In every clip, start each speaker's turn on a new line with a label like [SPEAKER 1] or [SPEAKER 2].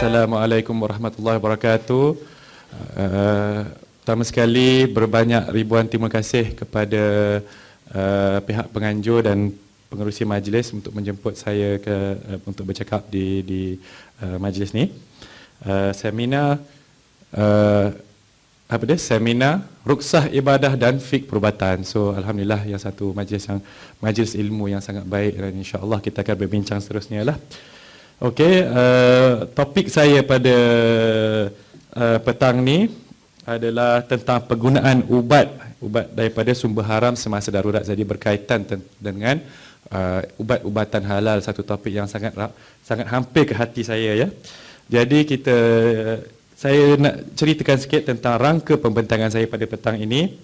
[SPEAKER 1] Assalamualaikum warahmatullahi wabarakatuh. Uh, pertama sekali berbanyak ribuan terima kasih kepada uh, pihak penganjur dan pengerusi majlis untuk menjemput saya ke uh, untuk bercakap di di uh, majlis ni. Uh, seminar uh, apa dia? Seminar Ruksah Ibadah dan Fik Perubatan. So alhamdulillah yang satu majlis yang majlis ilmu yang sangat baik dan insya-Allah kita akan berbincang seterusnya lah. Uh, Okey, uh, topik saya pada uh, petang ni adalah tentang penggunaan ubat ubat daripada sumber haram semasa darurat jadi berkaitan dengan uh, ubat-ubatan halal satu topik yang sangat sangat hampir ke hati saya ya. Jadi kita saya nak ceritakan sikit tentang rangka pembentangan saya pada petang ini.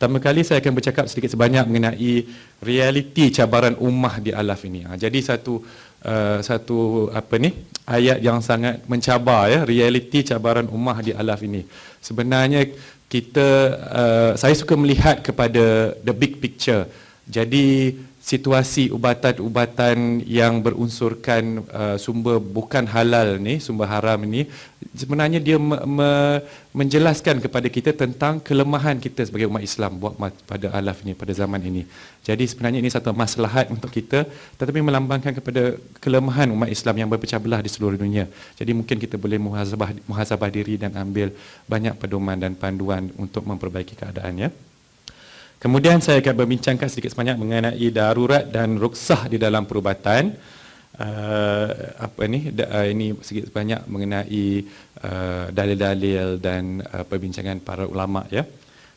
[SPEAKER 1] Pertama kali saya akan bercakap sedikit sebanyak mengenai realiti cabaran ummah di alaf ini. Ha, jadi satu Eh, satu apa ni ayat yang sangat mencabar ya realiti cabaran ummah di alaf ini. Sebenarnya kita uh, saya suka melihat kepada the big picture. Jadi situasi ubatan-ubatan yang berunsurkan uh, sumber bukan halal ni, sumber haram ni, sebenarnya dia me- me- menjelaskan kepada kita tentang kelemahan kita sebagai umat Islam buat pada alaf ni pada zaman ini. Jadi sebenarnya ini satu maslahat untuk kita tetapi melambangkan kepada kelemahan umat Islam yang berpecah belah di seluruh dunia. Jadi mungkin kita boleh muhasabah muhasabah diri dan ambil banyak pedoman dan panduan untuk memperbaiki keadaannya. Kemudian saya akan berbincangkan sedikit sebanyak mengenai darurat dan ruksah di dalam perubatan. Uh, apa ni? Da, uh, ini sedikit sebanyak mengenai uh, dalil-dalil dan uh, perbincangan para ulama ya.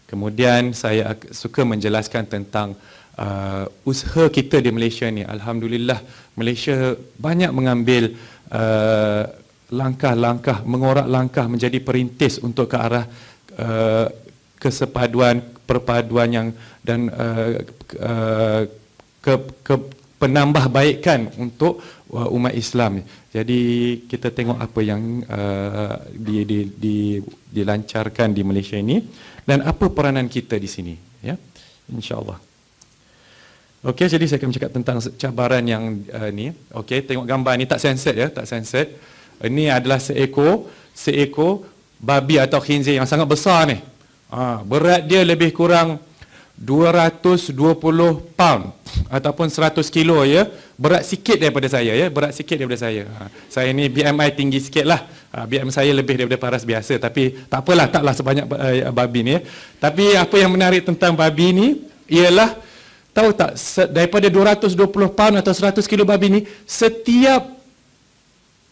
[SPEAKER 1] Kemudian saya suka menjelaskan tentang uh, usaha kita di Malaysia ni. Alhamdulillah Malaysia banyak mengambil uh, langkah-langkah mengorak langkah menjadi perintis untuk ke arah uh, kesepaduan perpaduan yang dan uh, uh, ke, ke penambahbaikan untuk uh, umat Islam. Jadi kita tengok apa yang uh, di, di, di, dilancarkan di Malaysia ini dan apa peranan kita di sini. Ya, insyaallah. Okay, jadi saya akan cakap tentang cabaran yang uh, ni. Okay, tengok gambar ni tak sensor ya, tak sensor. Ini adalah seekor seekor babi atau khinzir yang sangat besar ni. Ha, berat dia lebih kurang 220 pound ataupun 100 kilo ya. Berat sikit daripada saya ya, berat sikit daripada saya. Ha, saya ni BMI tinggi sikit lah. Ha, BMI saya lebih daripada paras biasa tapi tak apalah taklah sebanyak uh, babi ni ya. Tapi apa yang menarik tentang babi ni ialah tahu tak daripada 220 pound atau 100 kilo babi ni setiap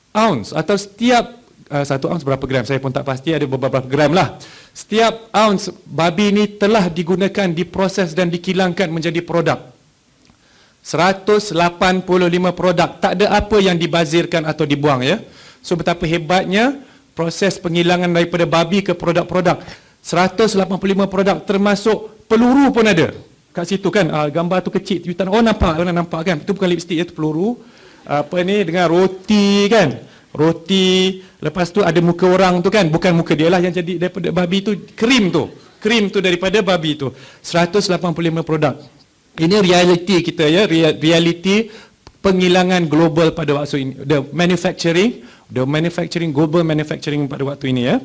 [SPEAKER 1] ounce atau setiap uh, satu ounce berapa gram saya pun tak pasti ada beberapa gram lah setiap ounce babi ini telah digunakan diproses dan dikilangkan menjadi produk 185 produk tak ada apa yang dibazirkan atau dibuang ya so betapa hebatnya proses penghilangan daripada babi ke produk-produk 185 produk termasuk peluru pun ada kat situ kan uh, gambar tu kecil tu tak orang oh, nampak oh, nampak kan itu bukan lipstick ya itu peluru apa ni dengan roti kan roti lepas tu ada muka orang tu kan bukan muka dia lah yang jadi daripada babi tu krim tu krim tu daripada babi tu 185 produk ini realiti kita ya realiti penghilangan global pada waktu ini the manufacturing the manufacturing global manufacturing pada waktu ini ya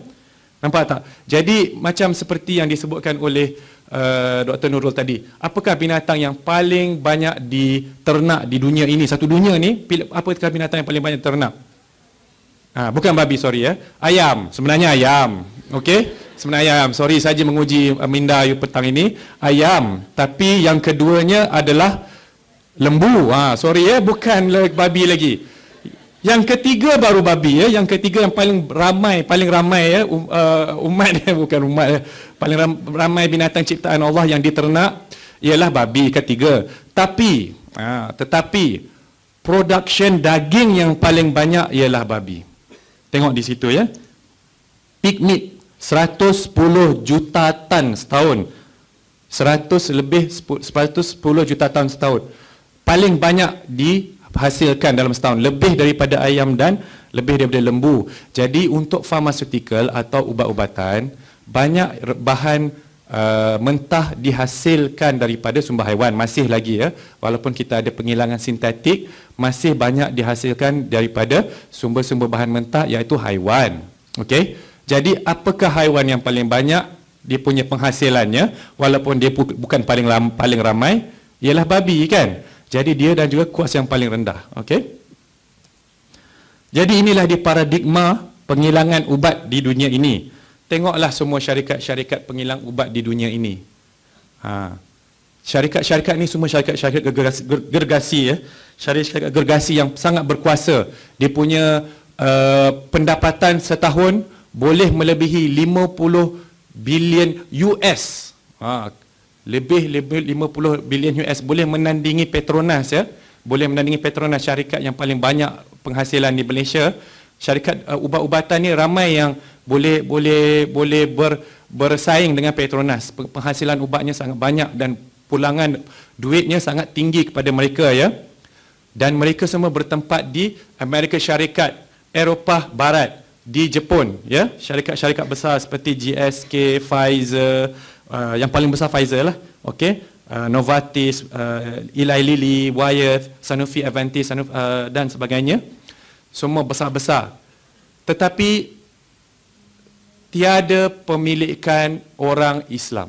[SPEAKER 1] nampak tak jadi macam seperti yang disebutkan oleh uh, Dr Nurul tadi apakah binatang yang paling banyak diternak di dunia ini satu dunia ni apakah binatang yang paling banyak ternak Ha, bukan babi, sorry ya. Ayam, sebenarnya ayam. Okey, sebenarnya ayam. Sorry saja menguji uh, minda you petang ini. Ayam, tapi yang keduanya adalah lembu. Ha, sorry ya, bukan babi lagi. Yang ketiga baru babi ya, yang ketiga yang paling ramai, paling ramai ya um, uh, umat ya, bukan umat ya. Paling ramai binatang ciptaan Allah yang diternak ialah babi ketiga. Tapi, ha, tetapi production daging yang paling banyak ialah babi. Tengok di situ ya. Peak meat 110 juta tan setahun. 100 lebih 110 juta tan setahun. Paling banyak dihasilkan dalam setahun lebih daripada ayam dan lebih daripada lembu. Jadi untuk pharmaceutical atau ubat-ubatan, banyak bahan Uh, mentah dihasilkan daripada sumber haiwan masih lagi ya walaupun kita ada pengilangan sintetik masih banyak dihasilkan daripada sumber-sumber bahan mentah iaitu haiwan okey jadi apakah haiwan yang paling banyak dia punya penghasilannya walaupun dia bukan paling lam, paling ramai ialah babi kan jadi dia dan juga kuas yang paling rendah okey jadi inilah di paradigma pengilangan ubat di dunia ini tengoklah semua syarikat-syarikat pengilang ubat di dunia ini. Ha. Syarikat-syarikat ni semua syarikat-syarikat gergasi, gergasi ya. Syarikat-syarikat gergasi yang sangat berkuasa. Dia punya uh, pendapatan setahun boleh melebihi 50 bilion US. Ha. Lebih lebih 50 bilion US boleh menandingi Petronas ya. Boleh menandingi Petronas syarikat yang paling banyak penghasilan di Malaysia syarikat uh, ubat-ubatan ni ramai yang boleh boleh boleh ber, bersaing dengan Petronas penghasilan ubatnya sangat banyak dan pulangan duitnya sangat tinggi kepada mereka ya dan mereka semua bertempat di Amerika Syarikat Eropah Barat di Jepun ya syarikat-syarikat besar seperti GSK Pfizer uh, yang paling besar Pfizer lah okey uh, Novartis uh, Eli Lilly Wyeth Sanofi Aventis Sanofi, uh, dan sebagainya semua besar-besar. Tetapi tiada pemilikan orang Islam.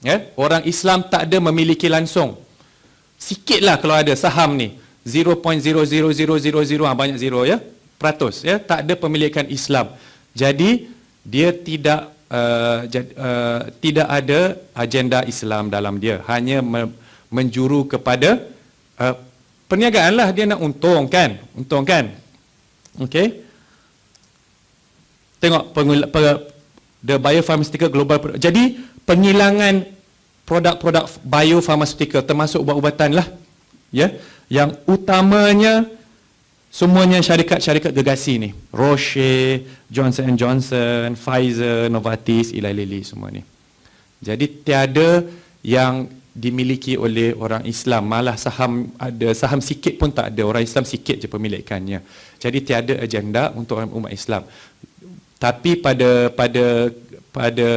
[SPEAKER 1] Ya, orang Islam tak ada memiliki langsung. Sikitlah kalau ada saham ni 0.00000 ah, banyak zero ya. Peratus ya, tak ada pemilikan Islam. Jadi dia tidak uh, jad, uh, tidak ada agenda Islam dalam dia. Hanya menjuru kepada uh, Perniagaan lah dia nak untung kan? Untung kan? Okay? Tengok, pengul, per, the biopharmaceutical global product. Jadi, penghilangan produk-produk biopharmaceutical termasuk ubat-ubatan lah. Ya? Yeah? Yang utamanya, semuanya syarikat-syarikat gegasi ni. Roche, Johnson Johnson, Pfizer, Novartis, Eli Lilly, semua ni. Jadi, tiada yang dimiliki oleh orang Islam malah saham ada saham sikit pun tak ada orang Islam sikit je pemilikannya jadi tiada agenda untuk umat Islam tapi pada pada pada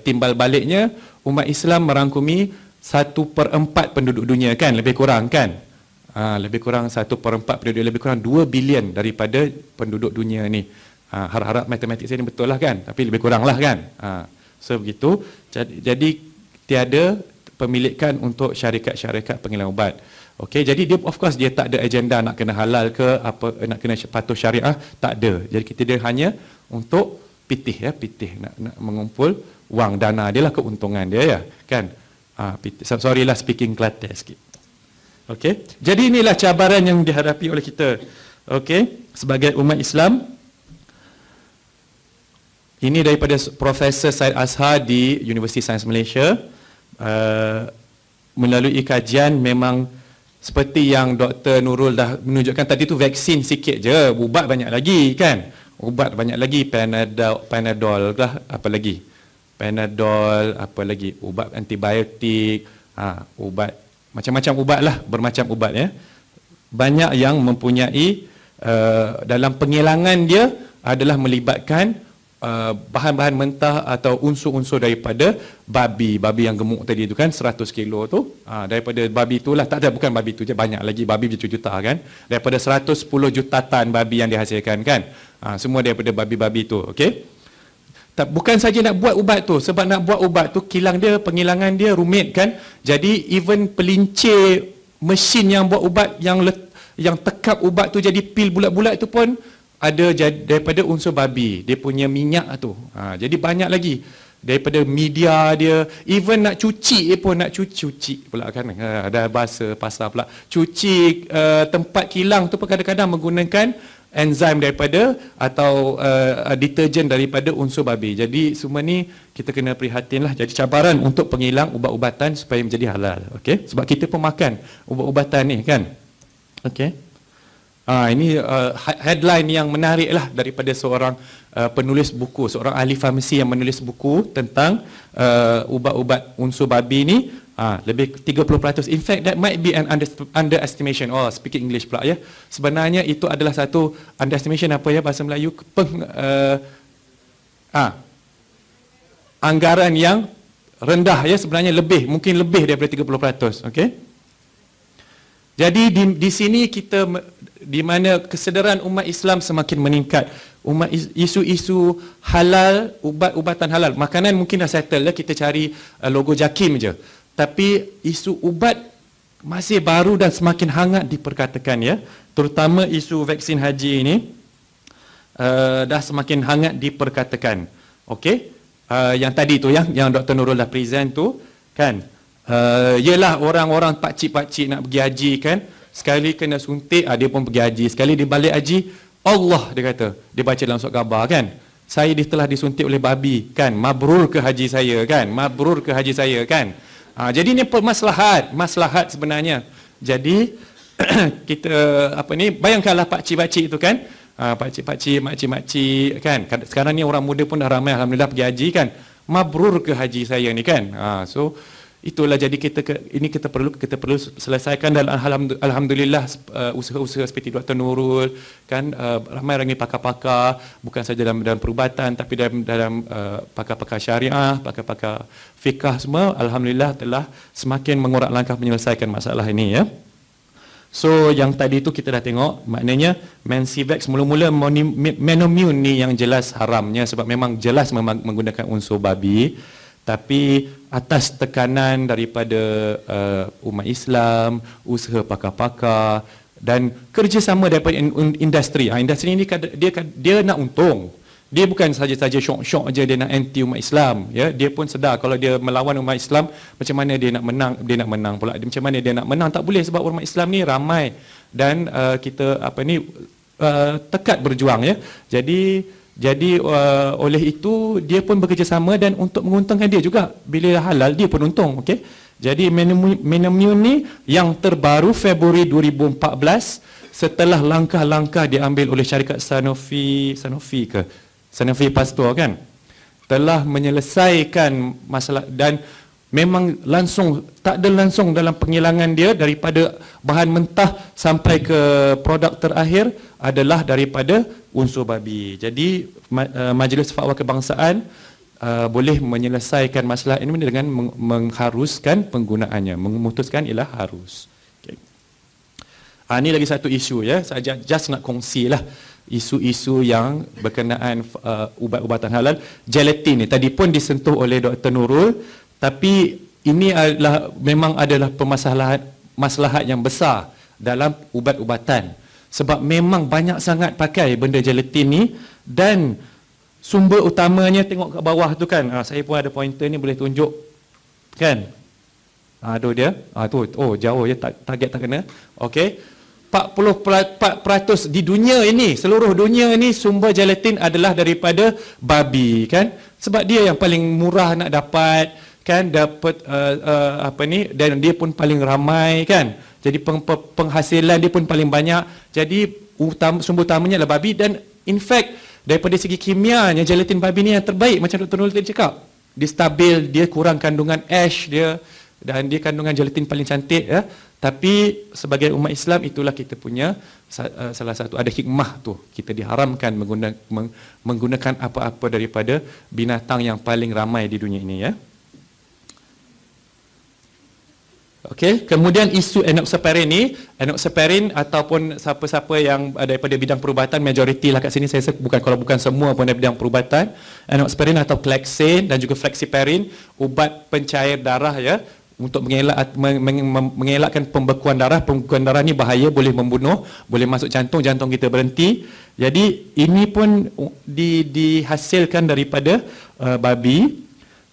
[SPEAKER 1] timbal baliknya umat Islam merangkumi 1 per 4 penduduk dunia kan lebih kurang kan ha, lebih kurang 1 per 4 penduduk lebih kurang 2 bilion daripada penduduk dunia ni ha, harap-harap matematik saya ni betul lah kan tapi lebih kurang lah kan ha, so begitu jadi, jadi tiada pemilikan untuk syarikat-syarikat pengilang ubat. Okey, jadi dia of course dia tak ada agenda nak kena halal ke apa nak kena patuh syariah, tak ada. Jadi kita dia hanya untuk pitih ya, pitih nak, nak mengumpul wang dana dia lah keuntungan dia ya, kan? Ah, pitih. Sorry lah speaking Kelantan sikit. Okey. Jadi inilah cabaran yang dihadapi oleh kita. Okey, sebagai umat Islam ini daripada Profesor Said Azhar di Universiti Sains Malaysia uh, melalui kajian memang seperti yang Dr. Nurul dah menunjukkan tadi tu vaksin sikit je, ubat banyak lagi kan? Ubat banyak lagi, Panadol, Panadol lah, apa lagi? Panadol, apa lagi? Ubat antibiotik, ha, ubat, macam-macam ubat lah, bermacam ubat ya. Banyak yang mempunyai uh, dalam pengilangan dia adalah melibatkan uh, bahan-bahan mentah atau unsur-unsur daripada babi, babi yang gemuk tadi itu kan 100 kilo tu, uh, daripada babi itulah tak ada bukan babi tu je, banyak lagi babi berjuta-juta kan, daripada 110 juta tan babi yang dihasilkan kan uh, semua daripada babi-babi tu, ok tak, bukan saja nak buat ubat tu, sebab nak buat ubat tu, kilang dia pengilangan dia rumit kan, jadi even pelincir mesin yang buat ubat, yang yang tekap ubat tu jadi pil bulat-bulat tu pun ada daripada unsur babi dia punya minyak tu ha, jadi banyak lagi daripada media dia even nak cuci dia pun nak cuci cuci pula kan ha, ada bahasa pasar pula cuci uh, tempat kilang tu pun kadang-kadang menggunakan enzim daripada atau uh, eh, deterjen daripada unsur babi jadi semua ni kita kena prihatin lah jadi cabaran untuk penghilang ubat-ubatan supaya menjadi halal okay? sebab kita pun makan ubat-ubatan ni kan okay? Ha, ini uh, headline yang menarik lah daripada seorang uh, penulis buku, seorang ahli farmasi yang menulis buku tentang uh, ubat-ubat unsur babi ni ha, lebih 30%. In fact, that might be an under, underestimation. Oh, speaking English pula ya. Sebenarnya itu adalah satu underestimation apa ya bahasa Melayu? Peng, uh, ha, anggaran yang rendah ya sebenarnya lebih mungkin lebih daripada 30%. Okay. Jadi di, di sini kita di mana kesedaran umat Islam semakin meningkat umat isu-isu halal ubat-ubatan halal makanan mungkin dah settle lah kita cari uh, logo Jakim je tapi isu ubat masih baru dan semakin hangat diperkatakan ya terutama isu vaksin haji ini uh, dah semakin hangat diperkatakan okey uh, yang tadi tu ya, yang yang Dr Nurul dah present tu kan uh, yalah orang-orang pak cik-pak cik nak pergi haji kan Sekali kena suntik, ah, dia pun pergi haji. Sekali dia balik haji, Allah dia kata. Dia baca dalam surat khabar kan. Saya telah disuntik oleh babi kan. Mabrur ke haji saya kan. Mabrur ke haji saya kan. Ha, jadi ini maslahat. Maslahat sebenarnya. Jadi kita apa ni bayangkanlah pak cik pak itu kan ha, pak cik pak cik mak cik kan sekarang ni orang muda pun dah ramai alhamdulillah pergi haji kan mabrur ke haji saya ni kan ha, so Itulah jadi kita ke, ini kita perlu kita perlu selesaikan dan alhamdulillah uh, usaha-usaha seperti Dr. Nurul kan uh, ramai ramai pakar-pakar bukan saja dalam dalam perubatan tapi dalam dalam uh, pakar-pakar syariah, pakar-pakar fiqh semua alhamdulillah telah semakin mengurak langkah menyelesaikan masalah ini ya. So yang tadi itu kita dah tengok maknanya Mensivex mula-mula menomium ni yang jelas haramnya sebab memang jelas menggunakan unsur babi tapi atas tekanan daripada uh, umat Islam, usaha pakar-pakar dan kerjasama daripada industri. Ha, industri ini dia, dia dia nak untung. Dia bukan saja-saja syok-syok aja dia nak anti umat Islam, ya. Dia pun sedar kalau dia melawan umat Islam, macam mana dia nak menang, dia nak menang pula. Dia macam mana dia nak menang tak boleh sebab umat Islam ni ramai dan uh, kita apa ni uh, tekad berjuang ya. Jadi jadi uh, oleh itu dia pun bekerjasama dan untuk menguntungkan dia juga. Bila halal dia pun untung, okey. Jadi menu menu ni yang terbaru Februari 2014 setelah langkah-langkah diambil oleh syarikat Sanofi, Sanofi ke? Sanofi Pasteur kan? Telah menyelesaikan masalah dan memang langsung tak ada langsung dalam pengilangan dia daripada bahan mentah sampai ke produk terakhir adalah daripada unsur babi. Jadi eh, Majlis Fatwa Kebangsaan eh, boleh menyelesaikan masalah ini dengan mengharuskan penggunaannya, memutuskan ialah harus. ini ah, lagi satu isu ya, saya just nak kongsi lah isu-isu yang berkenaan uh, ubat-ubatan halal gelatin ni tadi pun disentuh oleh Dr. Nurul tapi ini adalah memang adalah permasalahan masalah yang besar dalam ubat-ubatan sebab memang banyak sangat pakai benda gelatin ni dan sumber utamanya tengok kat bawah tu kan ha, saya pun ada pointer ni boleh tunjuk kan ha, aduh dia ha, tu oh jauh je tak, target tak kena okey 44% di dunia ini seluruh dunia ini sumber gelatin adalah daripada babi kan sebab dia yang paling murah nak dapat kan dapat uh, uh, apa ni dan dia pun paling ramai kan jadi peng, penghasilan dia pun paling banyak jadi utama, sumber utamanya adalah babi dan in fact daripada segi kimianya gelatin babi ni yang terbaik macam Dr. Nur tadi cakap dia stabil dia kurang kandungan ash dia dan dia kandungan gelatin paling cantik ya tapi sebagai umat Islam itulah kita punya uh, salah satu ada hikmah tu kita diharamkan menggunakan menggunakan apa-apa daripada binatang yang paling ramai di dunia ini ya Okey, kemudian isu enoxaparin ni, enoxaparin ataupun siapa-siapa yang eh, daripada bidang perubatan majoriti lah kat sini saya rasa bukan kalau bukan semua pun dari bidang perubatan, enoxaparin atau clexane dan juga flexiparin, ubat pencair darah ya untuk mengelak, mengelakkan pembekuan darah, pembekuan darah ni bahaya boleh membunuh, boleh masuk jantung, jantung kita berhenti. Jadi ini pun di, dihasilkan daripada uh, babi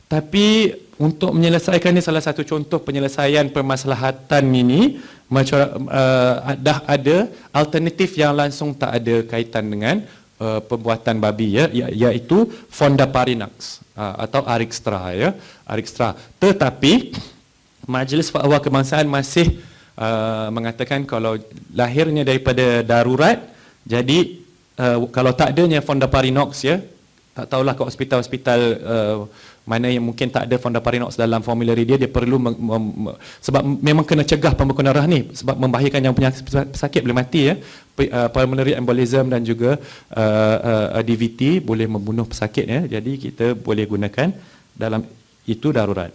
[SPEAKER 1] tapi untuk menyelesaikan ini salah satu contoh penyelesaian permasalahan ini macam uh, dah ada alternatif yang langsung tak ada kaitan dengan uh, pembuatan babi ya, ya iaitu Fonda Parinax uh, atau Arixtra ya Arixtra tetapi Majlis Fatwa Kebangsaan masih uh, mengatakan kalau lahirnya daripada darurat jadi uh, kalau tak adanya Fonda Parinox ya tak tahulah ke hospital-hospital uh, mana yang mungkin tak ada fondaparinox dalam formulary dia dia perlu mem, mem, sebab memang kena cegah pembekuan darah ni sebab membahayakan yang punya pesakit boleh mati ya uh, pulmonary embolism dan juga uh, uh, DVT boleh membunuh pesakit ya jadi kita boleh gunakan dalam itu darurat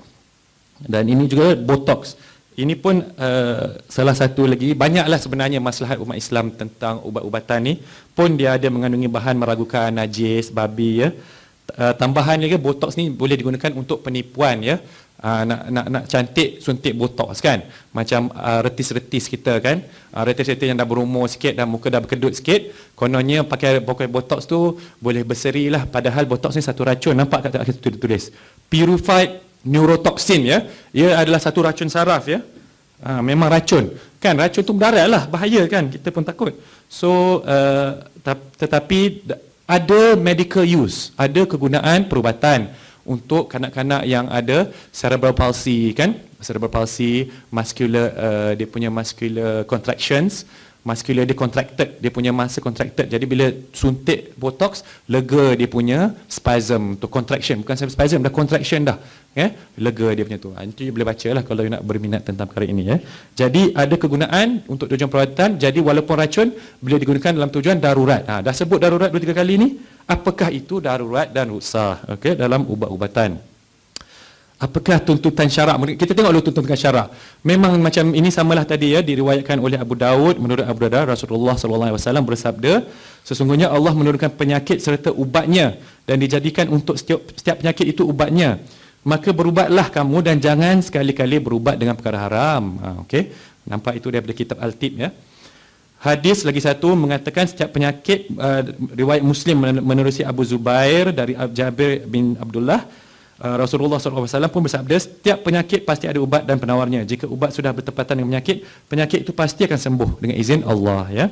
[SPEAKER 1] dan ini juga botox ini pun uh, salah satu lagi banyaklah sebenarnya masalah umat Islam tentang ubat-ubatan ni pun dia ada mengandungi bahan meragukan najis babi ya. Uh, tambahan lagi botox ni boleh digunakan untuk penipuan ya. Uh, nak nak nak cantik suntik botox kan. Macam uh, retis-retis kita kan. Uh, retis-retis yang dah berumur sikit dan muka dah berkedut sikit, kononnya pakai pakai botox tu boleh berseri lah padahal botox ni satu racun nampak kat kat tulis. Purified neurotoxin ya. Ia adalah satu racun saraf ya. Ha, memang racun. Kan racun tu berdarat lah, bahaya kan, kita pun takut. So uh, tetapi ada medical use, ada kegunaan perubatan untuk kanak-kanak yang ada cerebral palsy kan, cerebral palsy, muscular uh, dia punya muscular contractions muscular dia contracted dia punya masa contracted jadi bila suntik botox lega dia punya spasm tu contraction bukan spasm dah contraction dah eh lega dia punya tu ha, nanti you boleh baca lah kalau nak berminat tentang perkara ini ya eh. jadi ada kegunaan untuk tujuan perawatan jadi walaupun racun boleh digunakan dalam tujuan darurat ha, dah sebut darurat dua tiga kali ni apakah itu darurat dan rusah okey dalam ubat-ubatan Apakah tuntutan syarak? Kita tengok dulu tuntutan syarak. Memang macam ini samalah tadi ya diriwayatkan oleh Abu Dawud menurut Abu Darda Rasulullah SAW bersabda, sesungguhnya Allah menurunkan penyakit serta ubatnya dan dijadikan untuk setiap, setiap penyakit itu ubatnya. Maka berubatlah kamu dan jangan sekali-kali berubat dengan perkara haram. Ha, okay. Nampak itu daripada kitab Al-Tib ya. Hadis lagi satu mengatakan setiap penyakit uh, riwayat Muslim menerusi Abu Zubair dari Jabir bin Abdullah Eh, Rasulullah SAW pun bersabda setiap penyakit pasti ada ubat dan penawarnya jika ubat sudah bertepatan dengan penyakit penyakit itu pasti akan sembuh dengan izin Allah ya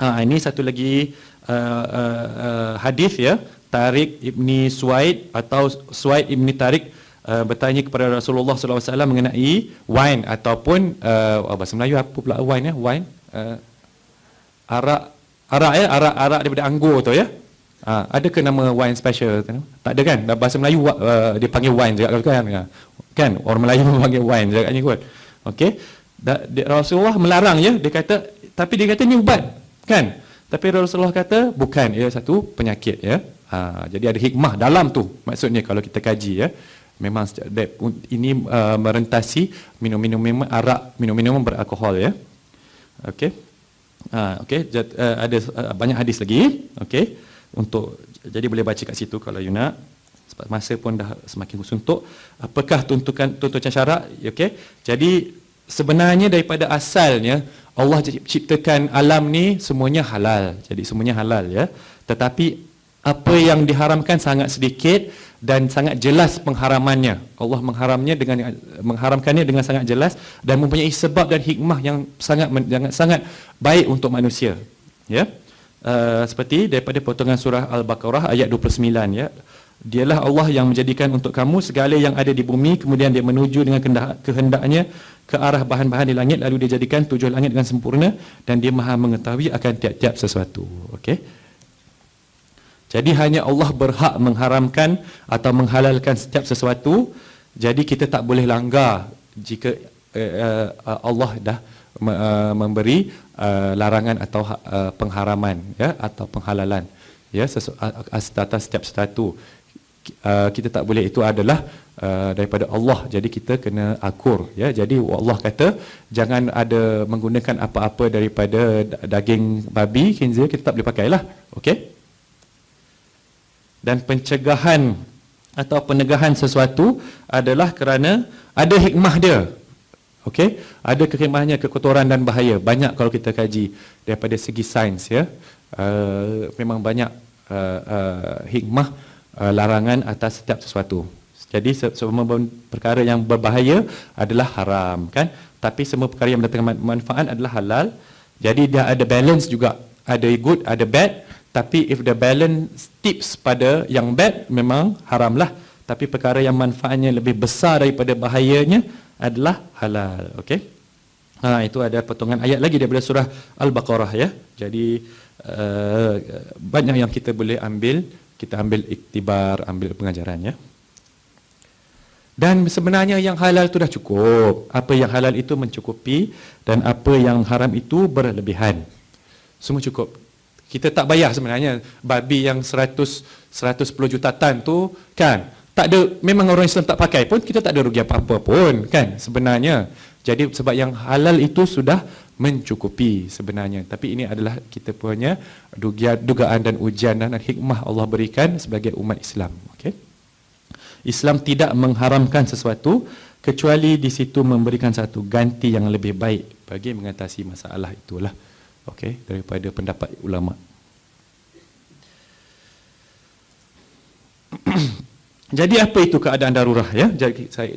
[SPEAKER 1] uh, ini satu lagi uh, uh, uh, hadis ya Tarik Ibn Suaid atau Suaid Ibn Tarik uh, bertanya kepada Rasulullah SAW mengenai wine ataupun uh, bahasa Melayu apa pula wine ya wine uh, arak arak ya arak arak daripada anggur tu ya Ah, ada ke nama wine special? Tak ada kan? Dalam bahasa Melayu uh, dia panggil wine juga kan? Ah, kan? Orang Melayu panggil wine juga kan? Okay. Okey. Da, Rasulullah melarang ya dia kata tapi dia kata ni ubat kan tapi Rasulullah kata bukan ia satu penyakit ya ha, jadi ada hikmah dalam tu maksudnya kalau kita kaji ya memang that, ini uh, merentasi minum-minum arak minum-minum beralkohol ya okey ha, okey uh, ada uh, banyak hadis lagi okey untuk jadi boleh baca kat situ kalau you nak sebab masa pun dah semakin untuk apakah tuntutan tuntutan syarak ya, okey jadi sebenarnya daripada asalnya Allah ciptakan alam ni semuanya halal jadi semuanya halal ya tetapi apa yang diharamkan sangat sedikit dan sangat jelas pengharamannya Allah mengharamnya dengan mengharamkannya dengan sangat jelas dan mempunyai sebab dan hikmah yang sangat sangat baik untuk manusia ya yeah? Eh, seperti daripada potongan surah Al-Baqarah ayat 29 ya. Dialah Allah yang menjadikan untuk kamu segala yang ada di bumi kemudian dia menuju dengan kehendaknya ke arah bahan-bahan di langit lalu dia jadikan tujuh langit dengan sempurna dan dia maha mengetahui akan tiap-tiap sesuatu. Okey. Jadi hanya Allah berhak mengharamkan atau menghalalkan setiap sesuatu. Jadi kita tak boleh langgar jika uh, uh, Allah dah uh, Uh, memberi uh, larangan atau uh, pengharaman ya atau penghalalan ya sesu- atas setiap satu kita tak boleh itu adalah daripada Allah jadi kita kena akur ya jadi Allah kata jangan ada menggunakan apa-apa daripada daging babi khinzir kita tak boleh pakailah okey dan pencegahan atau penegahan sesuatu adalah kerana ada hikmah dia Okey, ada kerimahnya kekotoran dan bahaya. Banyak kalau kita kaji daripada segi sains ya. Uh, memang banyak uh, uh, hikmah uh, larangan atas setiap sesuatu. Jadi semua perkara yang berbahaya adalah haram kan? Tapi semua perkara yang mendatangkan manfaat adalah halal. Jadi dia ada balance juga. Ada good, ada bad. Tapi if the balance tips pada yang bad memang haramlah tapi perkara yang manfaatnya lebih besar daripada bahayanya adalah halal okey ha itu ada potongan ayat lagi daripada surah al-baqarah ya jadi uh, banyak yang kita boleh ambil kita ambil iktibar ambil pengajaran ya dan sebenarnya yang halal itu dah cukup apa yang halal itu mencukupi dan apa yang haram itu berlebihan semua cukup kita tak bayar sebenarnya babi yang 100 110 juta tan tu kan tak ada memang orang Islam tak pakai pun kita tak ada rugi apa-apa pun kan sebenarnya jadi sebab yang halal itu sudah mencukupi sebenarnya tapi ini adalah kita punya dugaan, dan ujian dan hikmah Allah berikan sebagai umat Islam okey Islam tidak mengharamkan sesuatu kecuali di situ memberikan satu ganti yang lebih baik bagi mengatasi masalah itulah okey daripada pendapat ulama Jadi apa itu keadaan darurat ya?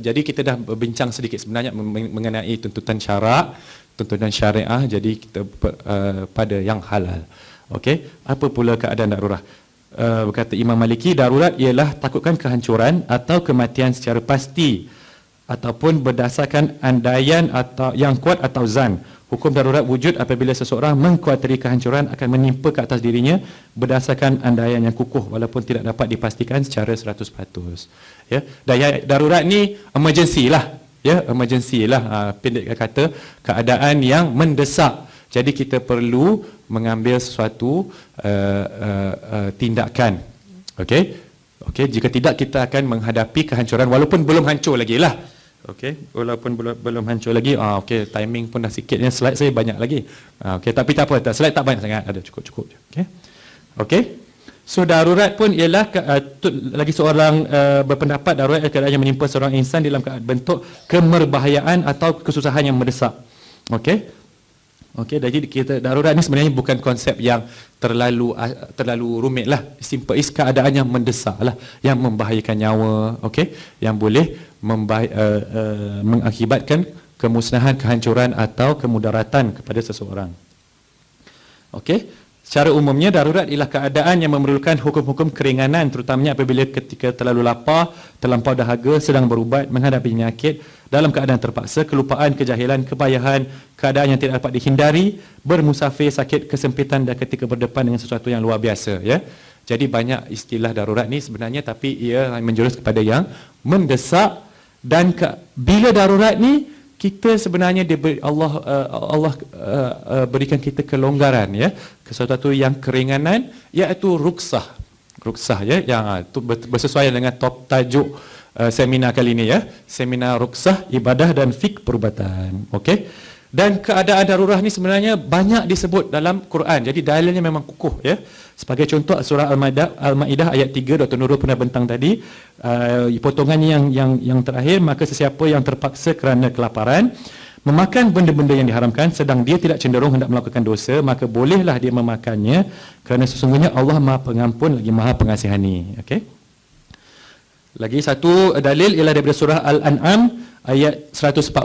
[SPEAKER 1] Jadi kita dah berbincang sedikit sebenarnya mengenai tuntutan syarak, tuntutan syariah. Jadi kita uh, pada yang halal. Okey. Apa pula keadaan darurat? Uh, berkata Imam Maliki darurat ialah takutkan kehancuran atau kematian secara pasti ataupun berdasarkan andaian atau yang kuat atau zan. Hukum darurat wujud apabila seseorang mengkuatiri kehancuran akan menimpa ke atas dirinya berdasarkan andaian yang kukuh walaupun tidak dapat dipastikan secara 100%. Ya, daya darurat ni emergency lah. Ya, emergency lah uh, pendek kata keadaan yang mendesak. Jadi kita perlu mengambil sesuatu uh, uh, uh, tindakan. Okey. Okey, jika tidak kita akan menghadapi kehancuran walaupun belum hancur lagi lah. Okey, walaupun belum, belum hancur lagi. Ah, okey, timing pun dah sikit ya. Slide saya banyak lagi. Ah, okey, tapi tak apa. Tak, slide tak banyak sangat. Ada cukup-cukup je. Okey. Okey. So darurat pun ialah uh, lagi seorang uh, berpendapat darurat adalah keadaan yang menimpa seorang insan dalam bentuk kemerbahayaan atau kesusahan yang mendesak. Okey. Okey, jadi kita darurat ni sebenarnya bukan konsep yang terlalu ah, terlalu rumit lah. Simple is keadaan yang mendesak lah, yang membahayakan nyawa, okey, yang boleh uh, uh, mengakibatkan kemusnahan, kehancuran atau kemudaratan kepada seseorang. Okey, Secara umumnya darurat ialah keadaan yang memerlukan hukum-hukum keringanan terutamanya apabila ketika terlalu lapar, terlampau dahaga, sedang berubat, menghadapi penyakit, dalam keadaan terpaksa, kelupaan, kejahilan, kebayahan, keadaan yang tidak dapat dihindari, bermusafir, sakit, kesempitan dan ketika berdepan dengan sesuatu yang luar biasa. Ya? Jadi banyak istilah darurat ni sebenarnya tapi ia menjurus kepada yang mendesak dan ke, bila darurat ni kita sebenarnya diberi Allah uh, Allah uh, uh, berikan kita kelonggaran ya sesuatu yang keringanan iaitu ruksah ruksah ya yang uh, bersesuaian dengan top tajuk uh, seminar kali ini ya seminar ruksah ibadah dan fik perubatan okey dan keadaan darurat ni sebenarnya banyak disebut dalam Quran. Jadi dalilnya memang kukuh ya. Sebagai contoh surah Al-Maidah, Al-Maidah ayat 3 Dr. Nurul pernah bentang tadi, uh, eh, potongannya yang yang yang terakhir maka sesiapa yang terpaksa kerana kelaparan memakan benda-benda yang diharamkan sedang dia tidak cenderung hendak melakukan dosa maka bolehlah dia memakannya kerana sesungguhnya Allah Maha Pengampun lagi Maha Pengasihani. Okay. Lagi satu dalil ialah daripada surah Al-An'am ayat 145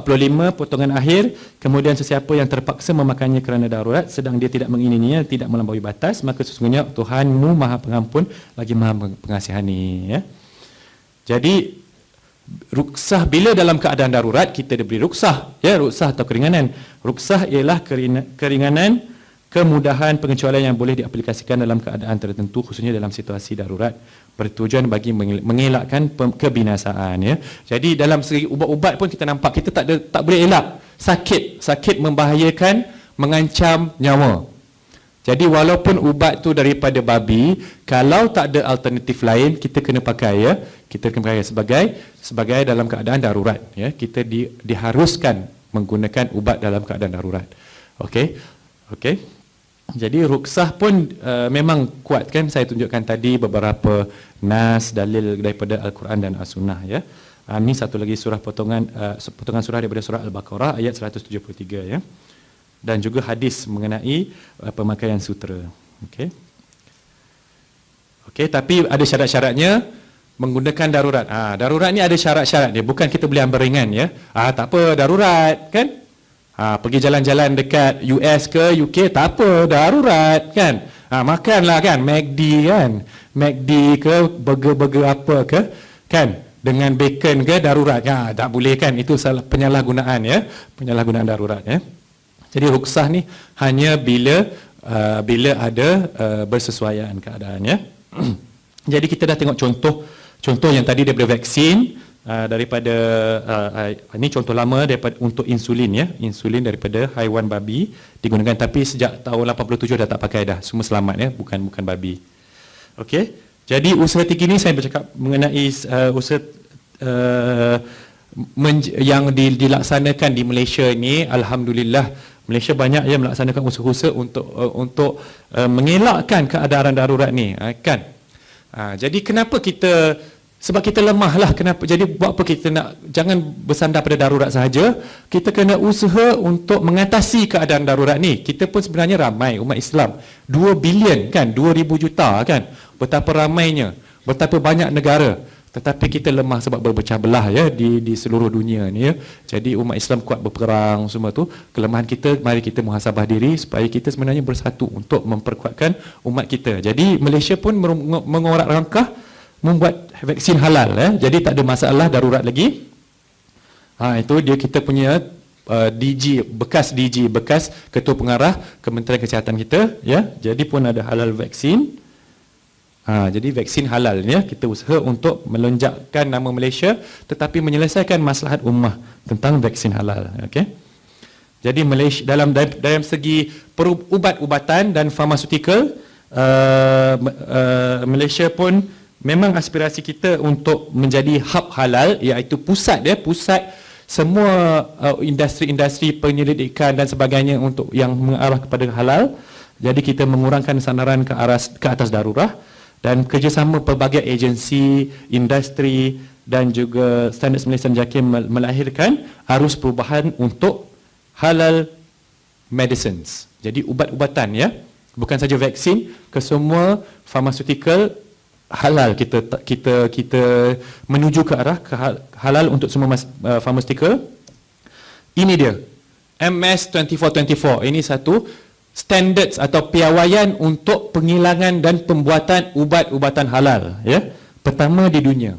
[SPEAKER 1] potongan akhir kemudian sesiapa yang terpaksa memakannya kerana darurat sedang dia tidak mengininya tidak melampaui batas maka sesungguhnya Tuhanmu Maha Pengampun lagi Maha Pengasihani ya. Jadi ruksah bila dalam keadaan darurat kita diberi ruksah ya ruksah atau keringanan ruksah ialah keringanan kemudahan pengecualian yang boleh diaplikasikan dalam keadaan tertentu khususnya dalam situasi darurat bertujuan bagi mengelakkan kebinasaan ya. Jadi dalam segi ubat-ubat pun kita nampak kita tak ada tak boleh elak sakit, sakit membahayakan, mengancam nyawa. Jadi walaupun ubat tu daripada babi, kalau tak ada alternatif lain kita kena pakai ya. Kita kena pakai sebagai sebagai dalam keadaan darurat ya. Kita di, diharuskan menggunakan ubat dalam keadaan darurat. Okey. Okey. Jadi ruksah pun uh, memang kuat kan saya tunjukkan tadi beberapa nas dalil daripada al-Quran dan as-Sunnah ya. Uh, ah, ini satu lagi surah potongan uh, potongan surah daripada surah al-Baqarah ayat 173 ya. Dan juga hadis mengenai uh, pemakaian sutra. Okey. Okey, tapi ada syarat-syaratnya menggunakan darurat. Ah, ha, darurat ni ada syarat-syarat dia. Bukan kita boleh ambil ringan ya. Ah, ha, tak apa darurat kan? ha, pergi jalan-jalan dekat US ke UK tak apa darurat kan ha, makanlah kan McD kan McD ke burger-burger apa ke kan dengan bacon ke darurat ya, tak boleh kan itu salah penyalahgunaan ya penyalahgunaan darurat ya jadi ruksah ni hanya bila uh, bila ada uh, bersesuaian keadaannya jadi kita dah tengok contoh contoh yang tadi daripada vaksin Ah, daripada uh, uh, ini contoh lama daripada untuk insulin ya insulin daripada haiwan babi digunakan tapi sejak tahun 87 dah tak pakai dah semua selamat ya bukan bukan babi okey jadi usaha tinggi ini saya bercakap mengenai uh, usaha uh, yang dilaksanakan di Malaysia ini alhamdulillah Malaysia banyak yang melaksanakan usaha-usaha untuk uh, untuk uh, mengelakkan keadaan darurat ni uh, kan uh, jadi kenapa kita sebab kita lemahlah kenapa? Jadi buat apa kita nak jangan bersandar pada darurat sahaja? Kita kena usaha untuk mengatasi keadaan darurat ni. Kita pun sebenarnya ramai umat Islam. 2 bilion kan? ribu juta kan? Betapa ramainya. Betapa banyak negara. Tetapi kita lemah sebab berpecah belah ya di di seluruh dunia ni ya. Jadi umat Islam kuat berperang semua tu. Kelemahan kita mari kita muhasabah diri supaya kita sebenarnya bersatu untuk memperkuatkan umat kita. Jadi Malaysia pun mengorak rangkah membuat vaksin halal ya. Eh? Jadi tak ada masalah darurat lagi. Ha itu dia kita punya uh, DG bekas DG bekas ketua pengarah Kementerian Kesihatan kita ya. Jadi pun ada halal vaksin. Ha jadi vaksin halal ya. Kita usaha untuk melonjakkan nama Malaysia tetapi menyelesaikan masalah ummah tentang vaksin halal. Okey. Jadi Malaysia dalam dalam segi perubat-ubatan dan farmasutikal uh, uh, Malaysia pun memang aspirasi kita untuk menjadi hub halal iaitu pusat dia pusat semua uh, industri-industri penyelidikan dan sebagainya untuk yang mengarah kepada halal jadi kita mengurangkan sandaran ke arah ke atas darurah dan kerjasama pelbagai agensi industri dan juga standard Malaysia Jakim melahirkan arus perubahan untuk halal medicines jadi ubat-ubatan ya bukan saja vaksin kesemua pharmaceutical halal kita kita kita menuju ke arah ke halal untuk semua mas, uh, pharmaceutical. Ini dia. MS 2424. Ini satu standards atau piawaian untuk pengilangan dan pembuatan ubat-ubatan halal, ya. Pertama di dunia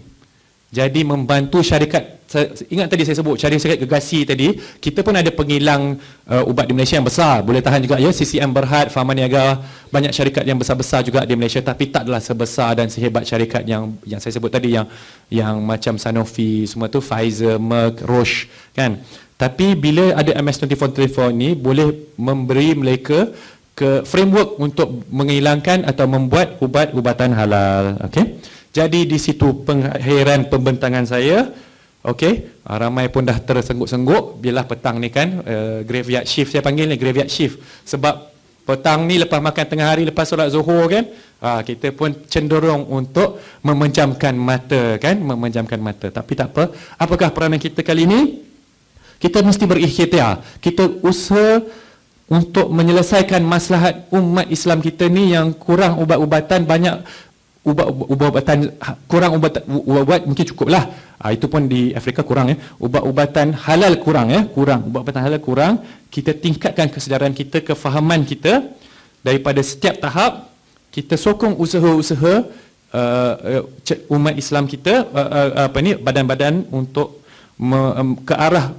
[SPEAKER 1] jadi membantu syarikat ingat tadi saya sebut syarikat gegasi tadi kita pun ada pengilang uh, ubat di Malaysia yang besar boleh tahan juga ya CCM Berhad Farmaniaga banyak syarikat yang besar-besar juga di Malaysia tapi taklah sebesar dan sehebat syarikat yang yang saya sebut tadi yang yang macam Sanofi semua tu Pfizer Merck Roche kan tapi bila ada MS2424 ni boleh memberi mereka ke framework untuk menghilangkan atau membuat ubat-ubatan halal okay. Jadi di situ pengheran pembentangan saya. Okey, uh, ramai pun dah tersengguk-sengguk bila petang ni kan uh, graveyard shift saya panggil ni graveyard shift sebab petang ni lepas makan tengah hari lepas solat Zuhur kan uh, kita pun cenderung untuk memejamkan mata kan memejamkan mata tapi tak apa apakah peranan kita kali ini kita mesti berikhtiar kita usaha untuk menyelesaikan masalah umat Islam kita ni yang kurang ubat-ubatan banyak ubat, ubat ubatan ha, kurang ubat ubat, ubat mungkin cukup lah. Ha, itu pun di Afrika kurang ya. Ubat-ubatan halal kurang ya, kurang. Ubat-ubatan halal kurang. Kita tingkatkan kesedaran kita, kefahaman kita daripada setiap tahap kita sokong usaha-usaha uh, uh umat Islam kita uh, uh, apa ni badan-badan untuk me, um, ke arah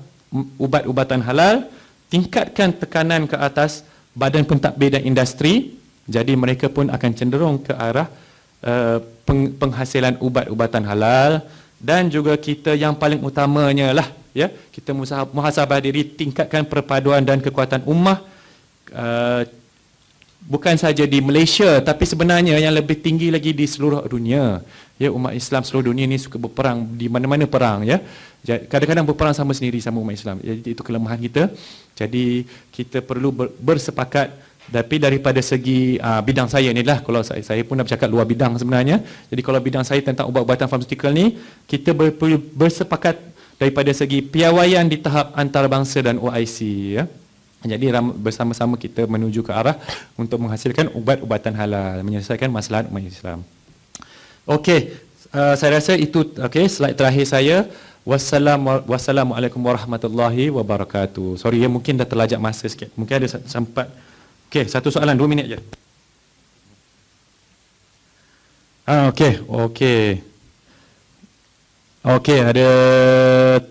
[SPEAKER 1] ubat-ubatan halal tingkatkan tekanan ke atas badan pentadbir dan industri jadi mereka pun akan cenderung ke arah uh, Eh, penghasilan ubat-ubatan halal dan juga kita yang paling utamanya lah ya kita muhasabah diri tingkatkan perpaduan dan kekuatan ummah uh, bukan saja di Malaysia tapi sebenarnya yang lebih tinggi lagi di seluruh dunia. Ya umat Islam seluruh dunia ini suka berperang di mana-mana perang ya. Kadang-kadang berperang sama sendiri sama umat Islam. Jadi itu kelemahan kita. Jadi kita perlu bersepakat tapi daripada segi uh, bidang saya ni lah, kalau saya, saya pun dah bercakap luar bidang sebenarnya. Jadi kalau bidang saya tentang ubat-ubatan farmaceutical ni, kita ber, bersepakat daripada segi piawaian di tahap antarabangsa dan OIC. Ya. Jadi bersama-sama kita menuju ke arah untuk menghasilkan ubat-ubatan halal, menyelesaikan masalah umat Islam. Okey, uh, saya rasa itu okay, slide terakhir saya. Wassalamualaikum warahmatullahi wabarakatuh. Sorry ya, mungkin dah terlajak masa sikit. Mungkin ada sempat... Okey, satu soalan, dua minit je. Ah, okey, okey. Okey, ada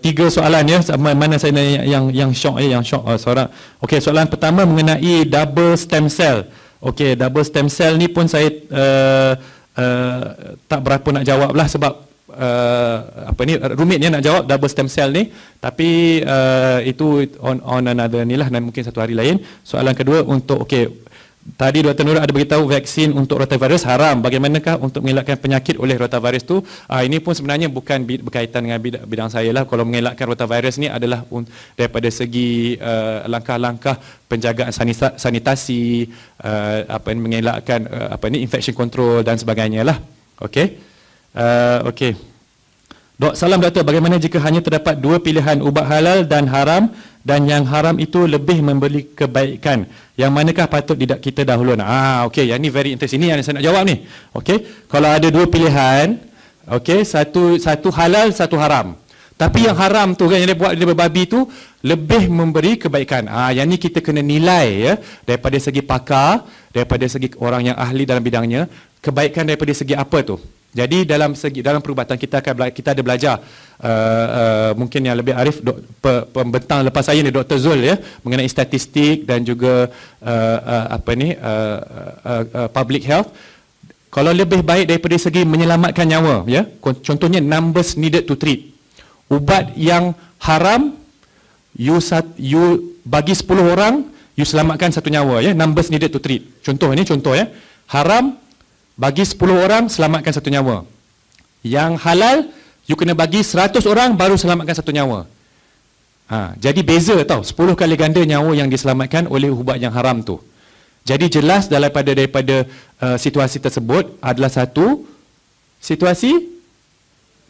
[SPEAKER 1] tiga soalan ya. Mana saya nanya yang yang shock ya, yang shock eh, eh, suara. Okey, soalan pertama mengenai double stem cell. Okey, double stem cell ni pun saya uh, uh, tak berapa nak jawab lah sebab Uh, apa ni rumit ni nak jawab double stem cell ni tapi uh, itu on on another ni lah dan mungkin satu hari lain soalan kedua untuk okey Tadi Dr. Nurul ada beritahu vaksin untuk rotavirus haram. Bagaimanakah untuk mengelakkan penyakit oleh rotavirus tu? Ah ini pun sebenarnya bukan berkaitan dengan bidang saya lah. Kalau mengelakkan rotavirus ni adalah daripada segi uh, langkah-langkah penjagaan sanitasi, uh, apa ini, mengelakkan uh, apa ni infection control dan sebagainya lah. Okey. Uh, okey, Dok, salam doktor, bagaimana jika hanya terdapat dua pilihan ubat halal dan haram dan yang haram itu lebih memberi kebaikan? Yang manakah patut tidak kita dahuluan? Ah, okey, yang ni very interesting ini. yang saya nak jawab ni. Okey, kalau ada dua pilihan, okey, satu satu halal, satu haram. Tapi yang haram tu kan yang dia buat dia berbabi tu lebih memberi kebaikan. Ah, yang ni kita kena nilai ya daripada segi pakar, daripada segi orang yang ahli dalam bidangnya, kebaikan daripada segi apa tu? Jadi dalam segi dalam perubatan kita akan kita ada belajar Uh, uh, mungkin yang lebih arif dok, pe, pembentang lepas saya ni Dr Zul ya mengenai statistik dan juga uh, uh, apa ni uh, uh, uh, uh public health kalau lebih baik daripada segi menyelamatkan nyawa ya contohnya numbers needed to treat ubat yang haram you sat, you bagi 10 orang you selamatkan satu nyawa ya numbers needed to treat contoh ini contoh ya haram bagi 10 orang selamatkan satu nyawa. Yang halal you kena bagi 100 orang baru selamatkan satu nyawa. Ha, jadi beza tau 10 kali ganda nyawa yang diselamatkan oleh ubat yang haram tu. Jadi jelas daripada daripada uh, situasi tersebut adalah satu situasi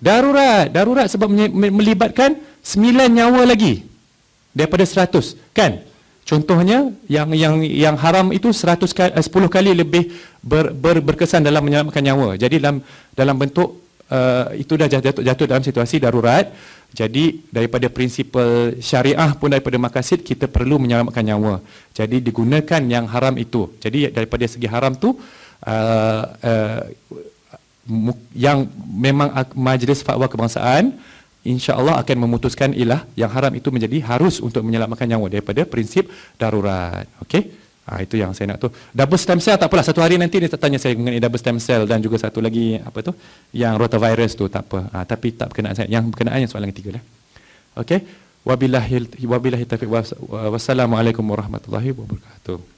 [SPEAKER 1] darurat. Darurat sebab melibatkan 9 nyawa lagi daripada 100, kan? Contohnya yang yang yang haram itu 100 kali, 10 kali lebih ber, ber, berkesan dalam menyelamatkan nyawa. Jadi dalam dalam bentuk uh, itu dah jatuh jatuh dalam situasi darurat. Jadi daripada prinsip syariah pun daripada makasid kita perlu menyelamatkan nyawa. Jadi digunakan yang haram itu. Jadi daripada segi haram tu uh, uh, yang memang majlis fatwa kebangsaan uh, insyaAllah akan memutuskan ilah yang haram itu menjadi harus untuk menyelamatkan nyawa daripada prinsip darurat. Okey? Ha, itu yang saya nak tu. Double stem cell tak apalah. Satu hari nanti dia tanya saya mengenai double stem cell dan juga satu lagi apa tu? Yang rotavirus tu tak apa. Ha, tapi tak berkenaan saya. Yang berkenaan yang soalan ketiga lah. Okey? Wabillahi, wabillahi taufiq wassalamualaikum warahmatullahi wabarakatuh.